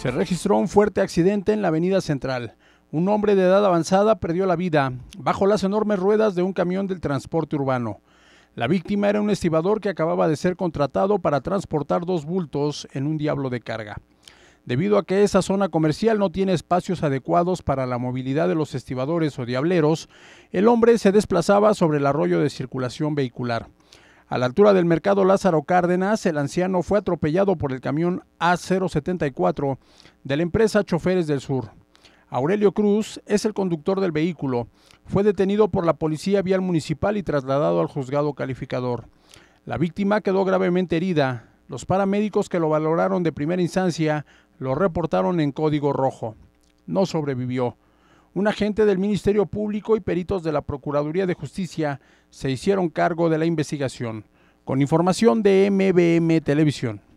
Se registró un fuerte accidente en la avenida central. Un hombre de edad avanzada perdió la vida bajo las enormes ruedas de un camión del transporte urbano. La víctima era un estibador que acababa de ser contratado para transportar dos bultos en un diablo de carga. Debido a que esa zona comercial no tiene espacios adecuados para la movilidad de los estibadores o diableros, el hombre se desplazaba sobre el arroyo de circulación vehicular. A la altura del mercado Lázaro Cárdenas, el anciano fue atropellado por el camión A074 de la empresa Choferes del Sur. Aurelio Cruz es el conductor del vehículo. Fue detenido por la Policía Vial Municipal y trasladado al juzgado calificador. La víctima quedó gravemente herida. Los paramédicos que lo valoraron de primera instancia lo reportaron en código rojo. No sobrevivió un agente del Ministerio Público y peritos de la Procuraduría de Justicia se hicieron cargo de la investigación. Con información de MBM Televisión.